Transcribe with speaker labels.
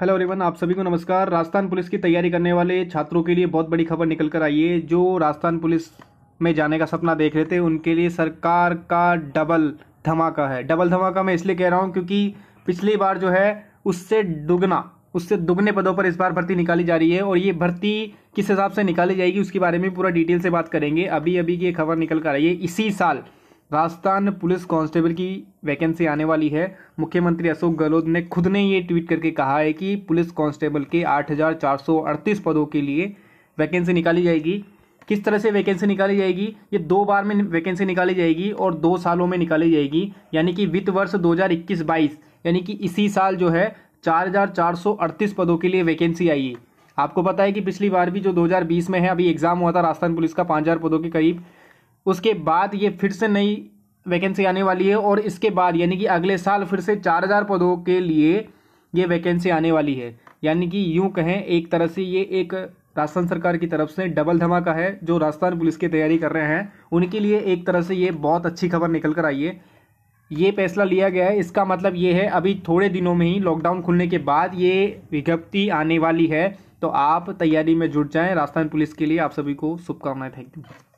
Speaker 1: hello everyone आप सभी को नमस्कार राजस्थान पुलिस की तैयारी करने वाले छात्रों के लिए बहुत बड़ी खबर निकल कर आई है जो राजस्थान पुलिस में जाने का सपना देख रहे थे उनके लिए सरकार का डबल धमाका है डबल धमाका मैं इसलिए कह रहा हूँ क्योंकि पिछली बार जो है उससे दुगना उससे दुगने पदों पर इस बार भर्ती निकाली जा रही है और ये भर्ती किस हिसाब से निकाली जाएगी उसके बारे में पूरा डिटेल से बात करेंगे अभी अभी की खबर निकल कर आई है इसी साल राजस्थान पुलिस कांस्टेबल की वैकेंसी आने वाली है मुख्यमंत्री अशोक गहलोत ने खुद ने ये ट्वीट करके कहा है कि पुलिस कांस्टेबल के 8,438 पदों के लिए वैकेंसी निकाली जाएगी किस तरह से वैकेंसी निकाली जाएगी ये दो बार में वैकेंसी निकाली जाएगी और दो सालों में निकाली जाएगी यानी कि वित्त वर्ष दो हज़ार यानी कि इसी साल जो है चार पदों के लिए वैकेंसी आई है आपको पता है कि पिछली बार भी जो 2020 में है अभी एग्ज़ाम हुआ था राजस्थान पुलिस का 5,000 पदों के करीब उसके बाद ये फिर से नई वैकेंसी आने वाली है और इसके बाद यानी कि अगले साल फिर से चार हज़ार पदों के लिए ये वैकेंसी आने वाली है यानी कि यूं कहें एक तरह से ये एक राजस्थान सरकार की तरफ से डबल धमाका है जो राजस्थान पुलिस की तैयारी कर रहे हैं उनके लिए एक तरह से ये बहुत अच्छी खबर निकल कर आई है ये फैसला लिया गया है इसका मतलब ये है अभी थोड़े दिनों में ही लॉकडाउन खुलने के बाद ये विज्ञप्ति आने वाली है तो आप तैयारी में जुट जाएं राजस्थान पुलिस के लिए आप सभी को शुभकामनाएं थैंक यू